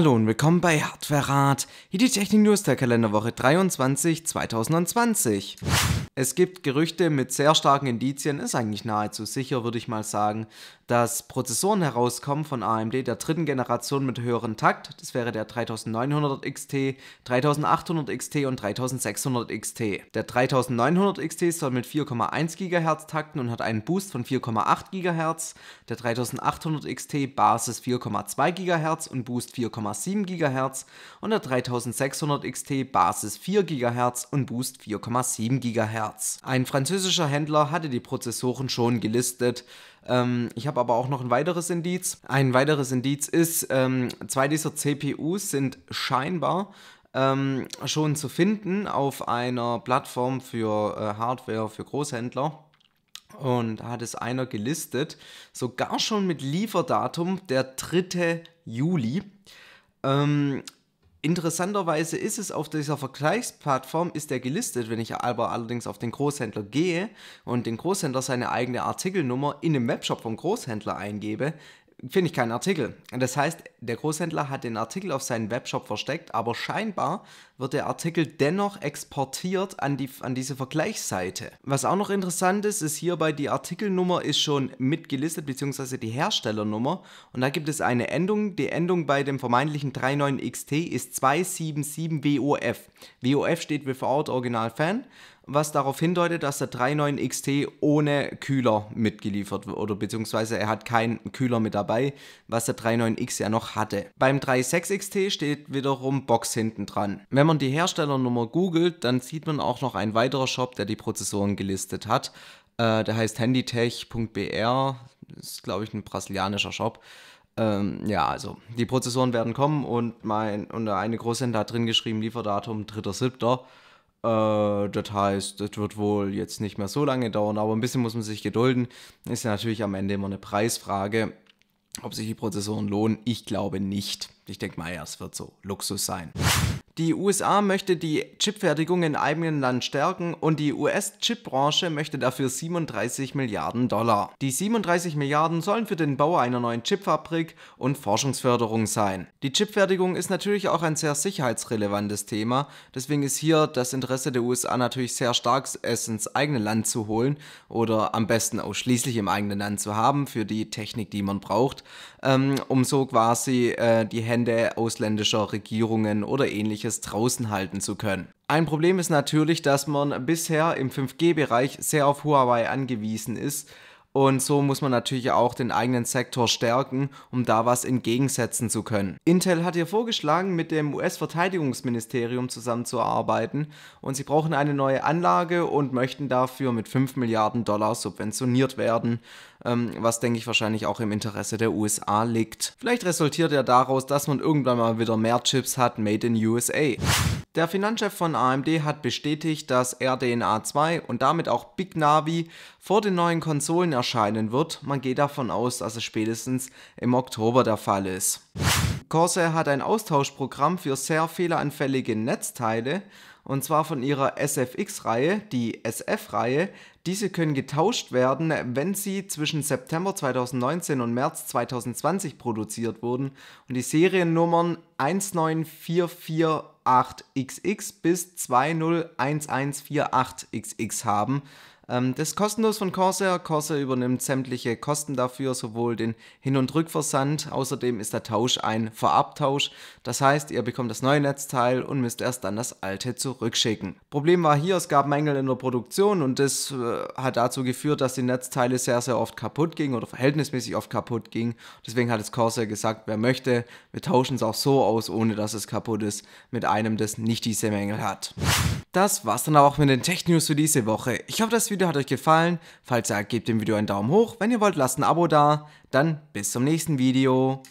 Hallo und willkommen bei Hardware Rat. Hier die Technik News der Kalenderwoche 23 2020. Es gibt Gerüchte mit sehr starken Indizien, ist eigentlich nahezu sicher, würde ich mal sagen, dass Prozessoren herauskommen von AMD der dritten Generation mit höherem Takt. Das wäre der 3900 XT, 3800 XT und 3600 XT. Der 3900 XT soll mit 4,1 GHz takten und hat einen Boost von 4,8 GHz. Der 3800 XT Basis 4,2 GHz und Boost 4,7 GHz. Und der 3600 XT Basis 4 GHz und Boost 4,7 GHz. März. Ein französischer Händler hatte die Prozessoren schon gelistet. Ähm, ich habe aber auch noch ein weiteres Indiz. Ein weiteres Indiz ist, ähm, zwei dieser CPUs sind scheinbar ähm, schon zu finden auf einer Plattform für äh, Hardware für Großhändler. Und da hat es einer gelistet, sogar schon mit Lieferdatum der 3. Juli. Ähm, Interessanterweise ist es auf dieser Vergleichsplattform ist er gelistet, wenn ich aber allerdings auf den Großhändler gehe und den Großhändler seine eigene Artikelnummer in dem Webshop vom Großhändler eingebe, finde ich keinen Artikel. Das heißt, der Großhändler hat den Artikel auf seinen Webshop versteckt, aber scheinbar wird der Artikel dennoch exportiert an, die, an diese Vergleichsseite. Was auch noch interessant ist, ist hierbei die Artikelnummer ist schon mitgelistet, beziehungsweise die Herstellernummer. Und da gibt es eine Endung. Die Endung bei dem vermeintlichen 39XT ist 277WOF. WOF steht Without Original Fan was darauf hindeutet, dass der 3.9 XT ohne Kühler mitgeliefert wird oder beziehungsweise er hat keinen Kühler mit dabei, was der 3.9X ja noch hatte. Beim 3.6 XT steht wiederum Box hinten dran. Wenn man die Herstellernummer googelt, dann sieht man auch noch einen weiteren Shop, der die Prozessoren gelistet hat. Äh, der heißt handytech.br, ist glaube ich ein brasilianischer Shop ähm, ja, also die Prozessoren werden kommen und mein und eine Großhändler hat drin geschrieben, Lieferdatum 3.7. Äh, das heißt, das wird wohl jetzt nicht mehr so lange dauern, aber ein bisschen muss man sich gedulden. Ist ja natürlich am Ende immer eine Preisfrage, ob sich die Prozessoren lohnen. Ich glaube nicht. Ich denke mal, ja, es wird so Luxus sein. Die USA möchte die Chipfertigung im eigenen Land stärken und die US-Chipbranche möchte dafür 37 Milliarden Dollar. Die 37 Milliarden sollen für den Bau einer neuen Chipfabrik und Forschungsförderung sein. Die Chipfertigung ist natürlich auch ein sehr sicherheitsrelevantes Thema, deswegen ist hier das Interesse der USA natürlich sehr stark, es ins eigene Land zu holen oder am besten ausschließlich im eigenen Land zu haben für die Technik, die man braucht, ähm, um so quasi äh, die Hände ausländischer Regierungen oder ähnliches Ähnliches draußen halten zu können. Ein Problem ist natürlich, dass man bisher im 5G-Bereich sehr auf Huawei angewiesen ist, und so muss man natürlich auch den eigenen Sektor stärken, um da was entgegensetzen zu können. Intel hat hier vorgeschlagen, mit dem US-Verteidigungsministerium zusammenzuarbeiten und sie brauchen eine neue Anlage und möchten dafür mit 5 Milliarden Dollar subventioniert werden, ähm, was denke ich wahrscheinlich auch im Interesse der USA liegt. Vielleicht resultiert ja daraus, dass man irgendwann mal wieder mehr Chips hat, made in USA. Der Finanzchef von AMD hat bestätigt, dass RDNA 2 und damit auch Big Navi vor den neuen Konsolen erscheinen wird. Man geht davon aus, dass es spätestens im Oktober der Fall ist. Corsair hat ein Austauschprogramm für sehr fehleranfällige Netzteile und zwar von ihrer SFX-Reihe, die SF-Reihe. Diese können getauscht werden, wenn sie zwischen September 2019 und März 2020 produziert wurden und die Seriennummern 1944 28xx bis 201148xx haben. Ähm, das ist kostenlos von Corsair. Corsair übernimmt sämtliche Kosten dafür, sowohl den Hin- und Rückversand. Außerdem ist der Tausch ein Verabtausch. Das heißt, ihr bekommt das neue Netzteil und müsst erst dann das alte zurückschicken. Problem war hier, es gab Mängel in der Produktion und das äh, hat dazu geführt, dass die Netzteile sehr, sehr oft kaputt gingen oder verhältnismäßig oft kaputt gingen. Deswegen hat es Corsair gesagt, wer möchte, wir tauschen es auch so aus, ohne dass es kaputt ist, mit einem, das nicht diese Mängel hat. Das war's dann auch mit den Tech News für diese Woche. Ich hoffe, das Video hat euch gefallen. Falls ja, gebt dem Video einen Daumen hoch. Wenn ihr wollt, lasst ein Abo da. Dann bis zum nächsten Video.